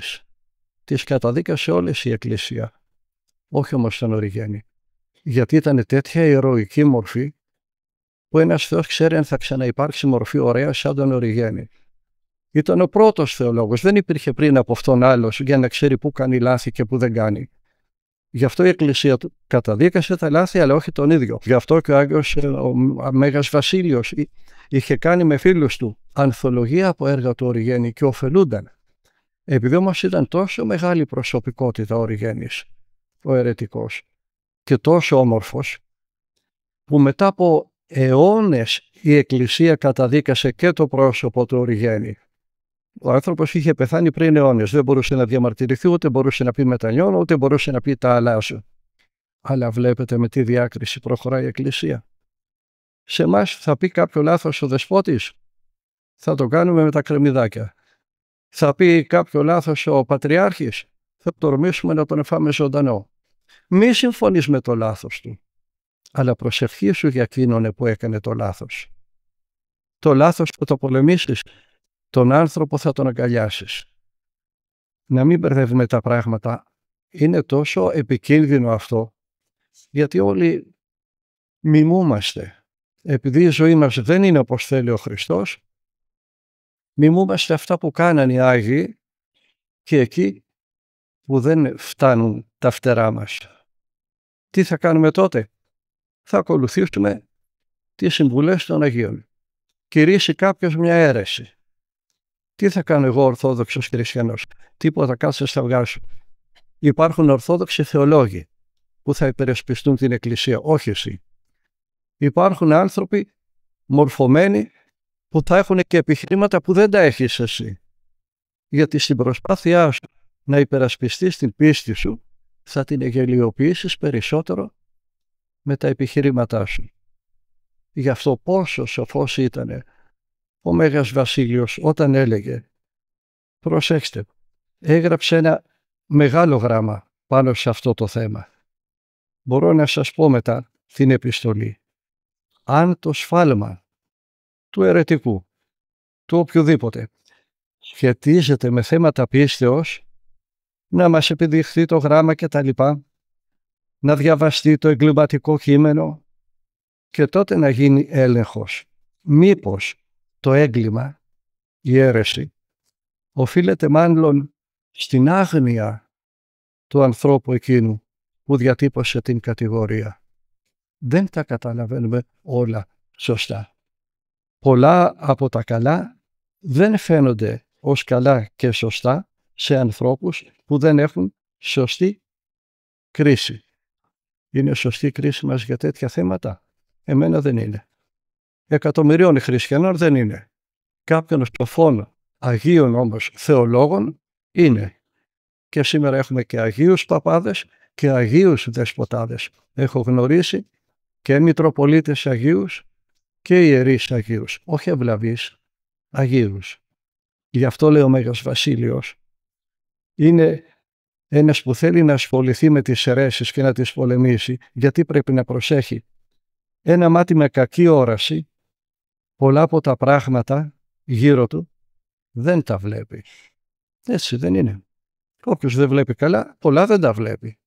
Τις καταδίκασε όλες η Εκκλησία. Όχι όμως τον Οριγέννη. Γιατί ήταν τέτοια ηρωική μορφή που ένας Θεός ξέρει αν θα ξαναυπάρξει μορφή ωραία σαν τον Οριγέννη. Ήταν ο πρώτος θεολόγος. Δεν υπήρχε πριν από αυτόν άλλος για να ξέρει πού κάνει λάθη και πού δεν κάνει. Γι' αυτό η Εκκλησία καταδίκασε τα λάθη, αλλά όχι τον ίδιο. Γι' αυτό και ο Άγιος ε, ο Μέγας Βασίλειος ε, είχε κάνει με φίλους του ανθολογία από έργα του Οριγέννη και ωφελούνταν. Επειδή όμως ήταν τόσο μεγάλη προσωπικότητα ο Οριγέννη, ο αιρετικός, και τόσο όμορφος, που μετά από αιώνες η Εκκλησία καταδίκασε και το πρόσωπο του Οριγέννη ο άνθρωπος είχε πεθάνει πριν αιώνε. Δεν μπορούσε να διαμαρτυρηθεί, ούτε μπορούσε να πει μετανιώνω, ούτε μπορούσε να πει τα αλλάζω. Αλλά βλέπετε με τι διάκριση προχωράει η Εκκλησία. Σε εμάς θα πει κάποιο λάθος ο δεσπότης, θα το κάνουμε με τα κρεμμυδάκια. Θα πει κάποιο λάθος ο Πατριάρχης, θα τορμήσουμε να τον εφάμε ζωντανό. Μη συμφωνείς με το λάθος του, αλλά προσευχή σου για εκείνον που έκανε το λάθος. Το λάθος που το πολεμήσεις τον άνθρωπο θα τον αγκαλιάσεις. Να μην μπερδεύουμε τα πράγματα. Είναι τόσο επικίνδυνο αυτό, γιατί όλοι μιμούμαστε. Επειδή η ζωή μας δεν είναι όπως θέλει ο Χριστός, μιμούμαστε αυτά που κάνανε οι Άγιοι και εκεί που δεν φτάνουν τα φτερά μας. Τι θα κάνουμε τότε. Θα ακολουθήσουμε τις συμβουλές των Αγίων. Κυρίσει κάποιος μια αίρεση τι θα κάνω εγώ Ορθόδοξος Χριστιανός, τίποτα κάτσε στα αυγά Υπάρχουν Ορθόδοξοι θεολόγοι που θα υπερασπιστούν την Εκκλησία, όχι εσύ. Υπάρχουν άνθρωποι μορφωμένοι που θα έχουν και επιχειρήματα που δεν τα έχεις εσύ. Γιατί στην προσπάθειά σου να υπερασπιστείς την πίστη σου, θα την εγελιοποιήσει περισσότερο με τα επιχειρήματά σου. Γι' αυτό πόσο σοφός ήτανε, ο Μέγας Βασίλειος όταν έλεγε «Προσέξτε, έγραψε ένα μεγάλο γράμμα πάνω σε αυτό το θέμα. Μπορώ να σας πω μετά την επιστολή. Αν το σφάλμα του ερετικού, του οποιοδήποτε, σχετίζεται με θέματα πίστεως, να μας επιδειχθεί το γράμμα και τα λοιπά, να διαβαστεί το εγκληματικό κείμενο και τότε να γίνει έλεγχος. Μήπως το έγκλημα, η αίρεση, οφείλεται μάλλον στην άγνοια του ανθρώπου εκείνου που διατύπωσε την κατηγορία. Δεν τα καταλαβαίνουμε όλα σωστά. Πολλά από τα καλά δεν φαίνονται ως καλά και σωστά σε ανθρώπους που δεν έχουν σωστή κρίση. Είναι σωστή κρίση μας για τέτοια θέματα. Εμένα δεν είναι εκατομμυρίων χριστιανών δεν είναι. Κάποιον στοφών Αγίων όμως θεολόγων είναι. Και σήμερα έχουμε και Αγίους παπάδες και Αγίους δεσποτάδες. Έχω γνωρίσει και Μητροπολίτες Αγίους και Ιερείς Αγίους, όχι ευλαβείς, Αγίους. Γι' αυτό λέει ο Μέγας Βασίλειος, είναι ένας που θέλει να ασχοληθεί με τις αιρέσεις και να τις πολεμήσει, γιατί πρέπει να προσέχει. Ένα μάτι με κακή όραση πολλά από τα πράγματα γύρω του δεν τα βλέπει. Έτσι δεν είναι. Όποιος δεν βλέπει καλά, πολλά δεν τα βλέπει.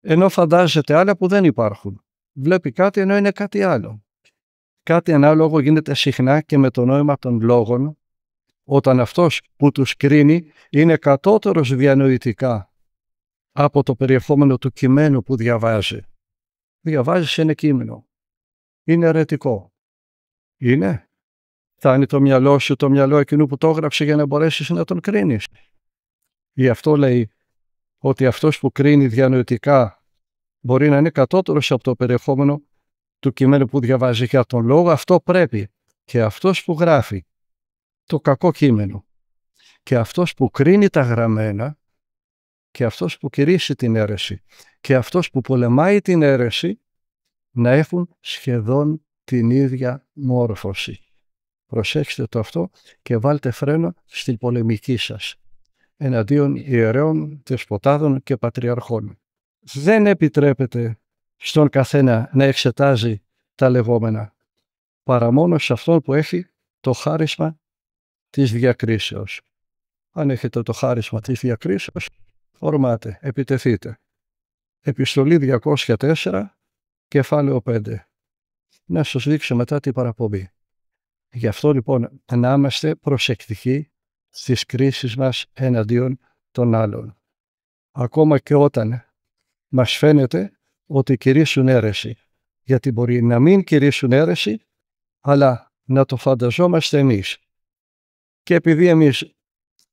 Ενώ φαντάζεται άλλα που δεν υπάρχουν. Βλέπει κάτι ενώ είναι κάτι άλλο. Κάτι ανάλογο γίνεται συχνά και με το νόημα των λόγων, όταν αυτός που τους κρίνει είναι κατώτερος διανοητικά από το περιεχόμενο του κειμένου που διαβάζει. Διαβάζεις ένα κείμενο. Είναι αιρετικό. Είναι. Θα είναι το μυαλό σου, το μυαλό εκείνου που το έγραψε για να μπορέσεις να τον κρίνεις. Γι' αυτό λέει ότι αυτός που κρίνει διανοητικά μπορεί να είναι κατώτερος από το περιεχόμενο του κειμένου που διαβάζει για τον λόγο, αυτό πρέπει. Και αυτός που γράφει το κακό κείμενο και αυτός που κρίνει τα γραμμένα και αυτός που κηρύσσει την αίρεση και αυτός που πολεμάει την αίρεση να έχουν σχεδόν την ίδια μόρφωση. Προσέξτε το αυτό και βάλτε φρένο στην πολεμική σας εναντίον ιερέων, δεσποτάδων και πατριαρχών. Δεν επιτρέπεται στον καθένα να εξετάζει τα λεγόμενα, παρά μόνο σε αυτόν που έχει το χάρισμα της διακρίσεως. Αν έχετε το χάρισμα της διακρίσεως, ορμάτε, επιτεθείτε. Επιστολή 204, κεφάλαιο 5 να σας δείξω μετά την παραπομπή. Γι' αυτό λοιπόν να είμαστε προσεκτικοί στις κρίσεις μας εναντίον των άλλων. Ακόμα και όταν μας φαίνεται ότι κηρύσουν αίρεση. Γιατί μπορεί να μην κηρύσουν αίρεση, αλλά να το φανταζόμαστε εμείς. Και επειδή εμείς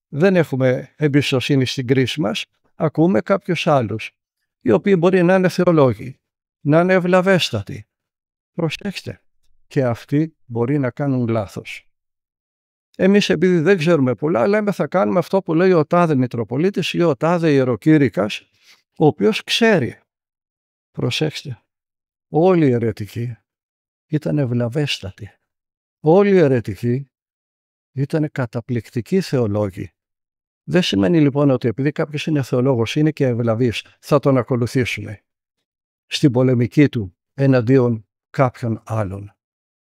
δεν έχουμε εμπιστοσύνη στην κρίση μας, ακούμε κάποιους άλλους, οι οποίοι μπορεί να είναι θεολόγοι, να είναι ευλαβέστατοι, Προσέξτε, και αυτοί μπορεί να κάνουν λάθος. Εμείς επειδή δεν ξέρουμε πολλά, λέμε θα κάνουμε αυτό που λέει ο τάδε Μητροπολίτης ή ο τάδε Ιεροκήρυκας, ο οποίος ξέρει. Προσέξτε, όλοι οι αιρετικοί ήταν ευλαβέστατοι. Όλοι οι αιρετικοί ήταν καταπληκτικοί θεολόγοι. Δεν σημαίνει λοιπόν ότι επειδή κάποιος είναι θεολόγος, είναι και ευλαβής, θα τον ακολουθήσουμε. Στην πολεμική του εναντίον κάποιον άλλον.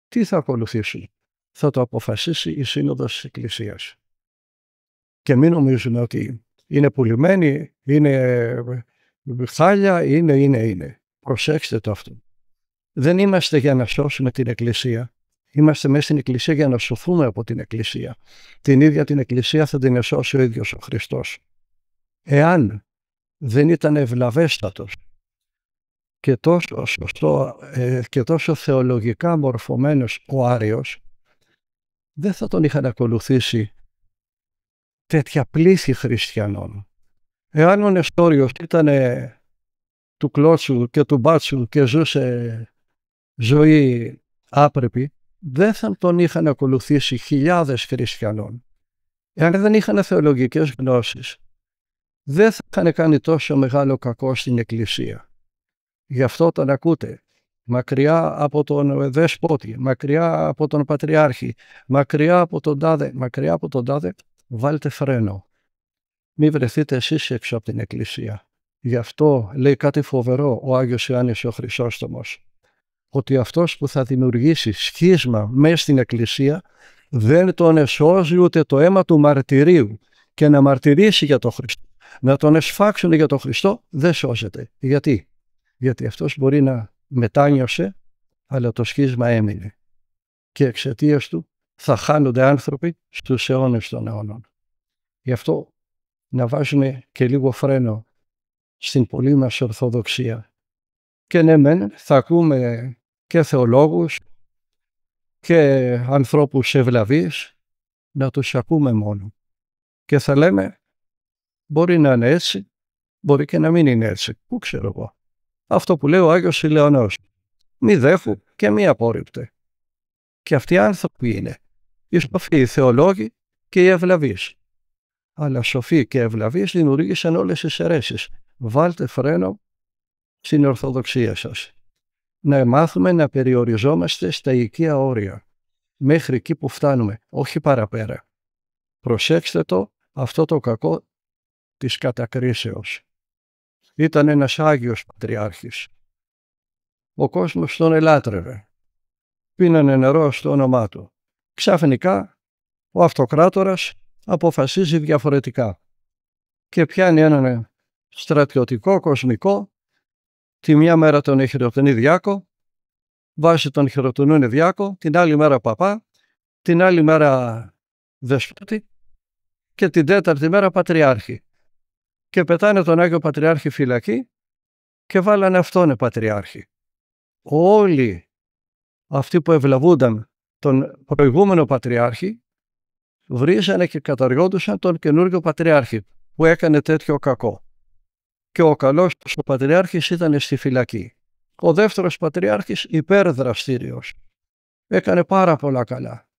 Τι θα ακολουθήσει. Θα το αποφασίσει η Σύνοδος της Εκκλησίας. Και μην νομίζουν ότι είναι πουλημένη, είναι ε, χάλια, είναι, είναι, είναι. Προσέξτε το αυτό. Δεν είμαστε για να σώσουμε την Εκκλησία. Είμαστε μέσα στην Εκκλησία για να σωθούμε από την Εκκλησία. Την ίδια την Εκκλησία θα την σώσει ο ίδιος ο Χριστός. Εάν δεν ήταν ευλαβέστατος και τόσο, σωστό, ε, και τόσο θεολογικά μορφωμένος ο Άριος, δεν θα τον είχαν ακολουθήσει τέτοια πλήθη χριστιανών. Εάν ο Νεστόριος ήταν του Κλώτσου και του Μπάτσου και ζούσε ζωή άπρεπη, δεν θα τον είχαν ακολουθήσει χιλιάδες χριστιανών. Εάν δεν είχαν θεολογικές γνώσεις, δεν θα είχαν κάνει τόσο μεγάλο κακό στην Εκκλησία. Γι' αυτό τον ακούτε. Μακριά από τον δεσπότη, μακριά από τον πατριάρχη, μακριά από τον τάδε, μακριά από τον τάδε, βάλτε φρένο. Μη βρεθείτε εσείς έξω από την εκκλησία. Γι' αυτό λέει κάτι φοβερό ο Άγιος Ιωάννης ο Χρυσόστομος. Ότι αυτός που θα δημιουργήσει σχίσμα μέσα στην εκκλησία δεν τον εσώζει ούτε το αίμα του μαρτυρίου και να μαρτυρήσει για τον Χριστό. Να τον εσφάξουν για τον Χριστό δεν σώζεται. Γιατί γιατί αυτός μπορεί να μετάνιωσε, αλλά το σχίσμα έμεινε. Και εξαιτίας του θα χάνονται άνθρωποι στους αιώνες των αιώνων. Γι' αυτό να βάζουμε και λίγο φρένο στην πολύ μας ορθοδοξία. Και ναι θα ακούμε και θεολόγους και ανθρώπους ευλαβείς να τους ακούμε μόνο. Και θα λέμε μπορεί να είναι έτσι, μπορεί και να μην είναι έτσι. Πού ξέρω εγώ αυτό που λέει ο Άγιος ηλαιονό Μη δέχου και μη απόρριπτε. Και αυτοί οι άνθρωποι είναι οι σοφοί, οι θεολόγοι και οι ευλαβείς. Αλλά σοφοί και ευλαβείς δημιουργήσαν όλες τις αιρέσεις. Βάλτε φρένο στην Ορθοδοξία σας. Να μάθουμε να περιοριζόμαστε στα οικία όρια. Μέχρι εκεί που φτάνουμε, όχι παραπέρα. Προσέξτε το, αυτό το κακό της κατακρίσεως ήταν ένας Άγιος Πατριάρχης. Ο κόσμος τον ελάτρευε. Πίνανε νερό στο όνομά του. Ξαφνικά ο αυτοκράτορας αποφασίζει διαφορετικά και πιάνει έναν στρατιωτικό κοσμικό τη μια μέρα τον χειροτονεί διάκο, βάζει τον χειροτονούνε διάκο, την άλλη μέρα παπά, την άλλη μέρα δεσπότη και την τέταρτη μέρα πατριάρχη και πετάνε τον Άγιο Πατριάρχη φυλακή και βάλανε αυτόν ε, Πατριάρχη. Όλοι αυτοί που ευλαβούνταν τον προηγούμενο Πατριάρχη βρίζανε και καταργόντουσαν τον καινούργιο Πατριάρχη που έκανε τέτοιο κακό. Και ο καλός ο Πατριάρχης ήταν στη φυλακή. Ο δεύτερος Πατριάρχης υπέρδραστήριος. Έκανε πάρα πολλά καλά.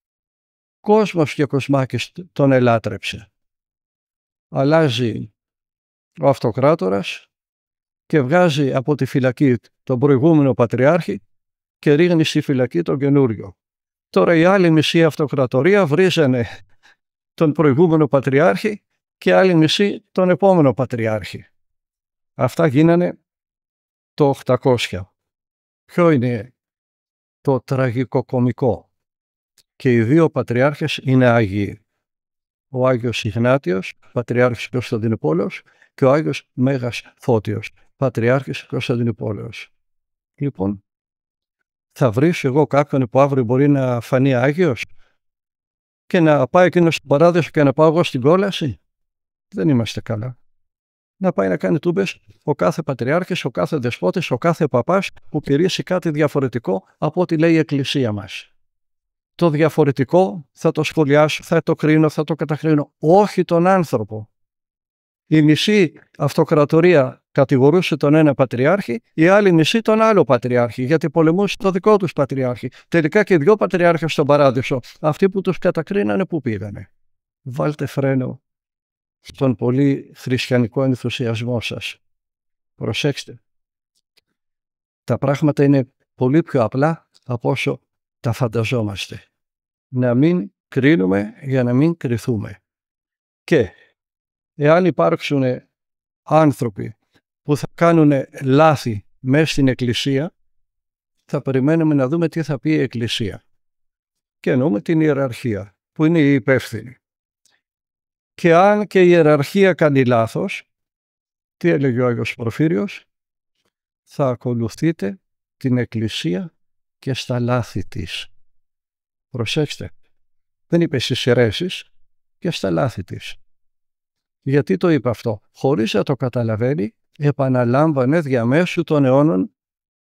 Κόσμος και κοσμάκης τον ελάτρεψε. Αλλάζει ο Αυτοκράτορας και βγάζει από τη φυλακή τον προηγούμενο Πατριάρχη και ρίχνει στη φυλακή τον καινούριο. Τώρα η άλλη μισή αυτοκρατορία βρίζανε τον προηγούμενο Πατριάρχη και άλλη μισή τον επόμενο Πατριάρχη. Αυτά γίνανε το 800. Ποιο είναι το τραγικοκομικό. Και οι δύο Πατριάρχες είναι Άγιοι ο Άγιος Ιγνάτιος, Πατριάρχης Κωνσταντινούπολεως και ο Άγιος Μέγας Φώτιος, Πατριάρχης Κωνσταντινούπολεως. Λοιπόν, θα βρεις εγώ κάποιον που αύριο μπορεί να φανεί Άγιος και να πάει εκείνο στην παράδεισο και να πάω εγώ στην κόλαση. Δεν είμαστε καλά. Να πάει να κάνει τούμπες ο κάθε Πατριάρχης, ο κάθε Δεσπότης, ο κάθε Παπάς που πηρήσει κάτι διαφορετικό από ό,τι λέει η Εκκλησία μας το διαφορετικό θα το σχολιάσω, θα το κρίνω, θα το κατακρίνω. Όχι τον άνθρωπο. Η μισή αυτοκρατορία κατηγορούσε τον ένα πατριάρχη, η άλλη μισή τον άλλο πατριάρχη, γιατί πολεμούσε το δικό τους πατριάρχη. Τελικά και δυο πατριάρχες στον παράδεισο, αυτοί που τους κατακρίνανε που πήγανε. Βάλτε φρένο στον πολύ χριστιανικό ενθουσιασμό σας. Προσέξτε. Τα πράγματα είναι πολύ πιο απλά από όσο τα φανταζόμαστε. Να μην κρίνουμε για να μην κρυθούμε. Και εάν υπάρξουν άνθρωποι που θα κάνουν λάθη μέσα στην Εκκλησία, θα περιμένουμε να δούμε τι θα πει η Εκκλησία. Και εννοούμε την ιεραρχία, που είναι η υπεύθυνη. Και αν και η ιεραρχία κάνει λάθος, τι έλεγε ο Άγιος Προφύριος, θα ακολουθείτε την Εκκλησία και στα λάθη της. Προσέξτε, δεν είπε στις αιρέσεις και στα λάθη της. Γιατί το είπε αυτό. Χωρίς να το καταλαβαίνει, επαναλάμβανε διαμέσου των αιώνων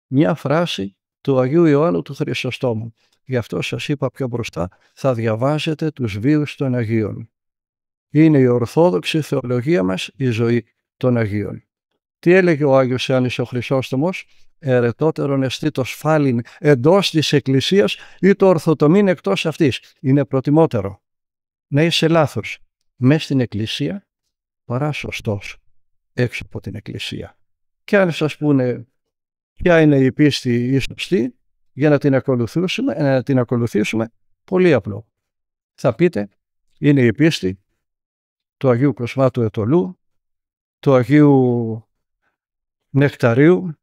μια φράση του Αγίου Ιωάννου του Χρυσοστόμου. Γι' αυτό σας είπα πιο μπροστά, θα διαβάζετε τους βίους των Αγίων. Είναι η ορθόδοξη θεολογία μας η ζωή των Αγίων. Τι έλεγε ο Άγιος Ιωάννης ο Χρυσόστομος, ερετότερον εστί το σφάλιν εντός της Εκκλησίας ή το ορθοτομήν εκτός αυτής. Είναι προτιμότερο να είσαι λάθος μέσα στην Εκκλησία παρά σωστός έξω από την Εκκλησία. Και αν σας πούνε ποια είναι η πίστη ή σωστή για να την ακολουθήσουμε, να την ακολουθήσουμε πολύ απλό. Θα πείτε είναι η πίστη του Αγίου Κοσμάτου Ετολού, του Αγίου Νεκταρίου,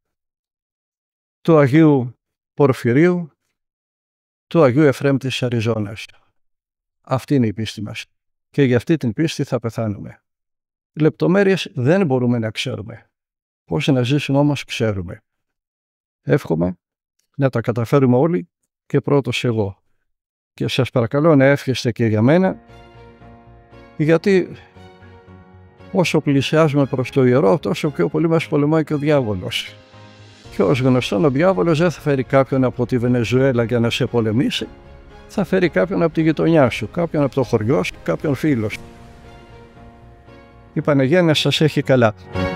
του Αγίου Πορφυρίου, του Αγίου Εφραίμ της Αριζόνας. Αυτή είναι η πίστη μας. Και για αυτή την πίστη θα πεθάνουμε. Λεπτομέρειες δεν μπορούμε να ξέρουμε. Πώς να ζήσουμε όμως ξέρουμε. Εύχομαι να τα καταφέρουμε όλοι και πρώτος εγώ. Και σας παρακαλώ να εύχεστε και για μένα, γιατί όσο πλησιάζουμε προς το ιερό, τόσο πιο πολύ μας πολεμάει και ο διάβολος. Και ω γνωστόν, ο διάβολος δεν θα φέρει κάποιον από τη Βενεζουέλα για να σε πολεμήσει, θα φέρει κάποιον από τη γειτονιά σου, κάποιον από το χωριό σου, κάποιον φίλο σου. Η Παναγία να σας έχει καλά.